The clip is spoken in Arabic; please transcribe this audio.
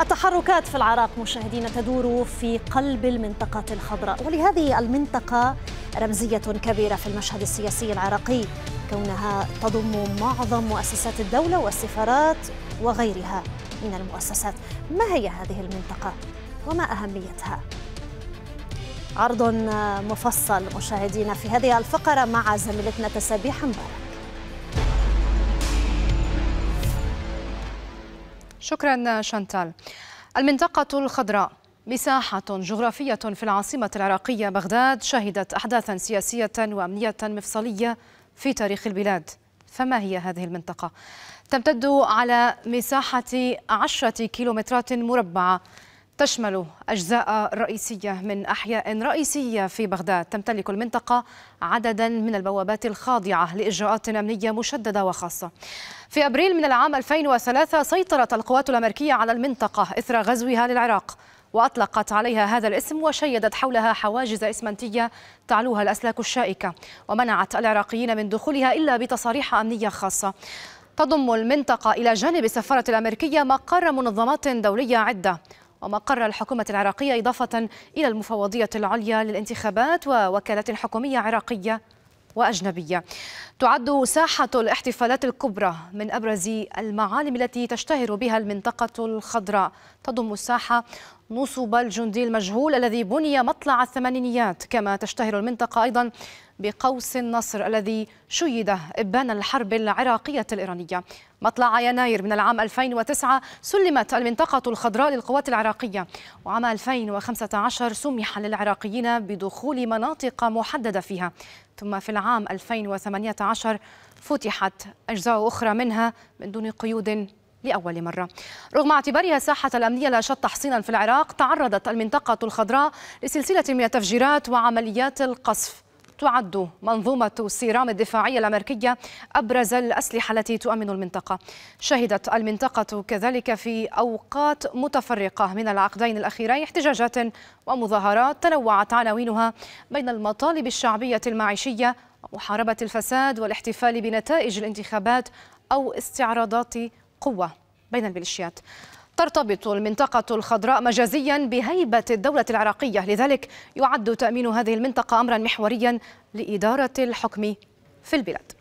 التحركات في العراق مشاهدين تدور في قلب المنطقة الخضراء ولهذه المنطقة رمزية كبيرة في المشهد السياسي العراقي كونها تضم معظم مؤسسات الدولة والسفارات وغيرها من المؤسسات ما هي هذه المنطقة وما أهميتها؟ عرض مفصل مشاهدينا في هذه الفقرة مع زميلتنا تسابيح مبارك شكرا شانتال المنطقة الخضراء مساحة جغرافية في العاصمة العراقية بغداد شهدت أحداثا سياسية وأمنية مفصلية في تاريخ البلاد فما هي هذه المنطقة؟ تمتد على مساحة عشرة كيلومترات مربعة تشمل أجزاء رئيسية من أحياء رئيسية في بغداد تمتلك المنطقة عددا من البوابات الخاضعة لإجراءات أمنية مشددة وخاصة في أبريل من العام 2003 سيطرت القوات الأمريكية على المنطقة إثر غزوها للعراق وأطلقت عليها هذا الاسم وشيدت حولها حواجز إسمنتية تعلوها الأسلاك الشائكة ومنعت العراقيين من دخولها إلا بتصاريح أمنية خاصة تضم المنطقة إلى جانب السفارة الأمريكية مقر منظمات دولية عدة ومقر الحكومة العراقية إضافة إلى المفوضية العليا للانتخابات ووكالات حكومية عراقية وأجنبية تعد ساحة الاحتفالات الكبرى من أبرز المعالم التي تشتهر بها المنطقة الخضراء تضم الساحة نصب الجندي المجهول الذي بني مطلع الثمانينيات كما تشتهر المنطقة أيضا بقوس النصر الذي شيد إبان الحرب العراقية الإيرانية مطلع يناير من العام 2009 سلمت المنطقة الخضراء للقوات العراقية وعام 2015 سمح للعراقيين بدخول مناطق محددة فيها ثم في العام 2018 فتحت أجزاء أخرى منها من دون قيود لأول مرة رغم اعتبارها الساحة الأمنية شط تحصينا في العراق تعرضت المنطقة الخضراء لسلسلة من التفجيرات وعمليات القصف تعد منظومة السيرام الدفاعية الأمريكية أبرز الأسلحة التي تؤمن المنطقة شهدت المنطقة كذلك في أوقات متفرقة من العقدين الأخيرين احتجاجات ومظاهرات تنوعت عناوينها بين المطالب الشعبية المعيشية ومحاربة الفساد والاحتفال بنتائج الانتخابات أو استعراضات قوة بين الميليشيات ترتبط المنطقة الخضراء مجازيا بهيبة الدولة العراقية لذلك يعد تأمين هذه المنطقة أمرا محوريا لإدارة الحكم في البلاد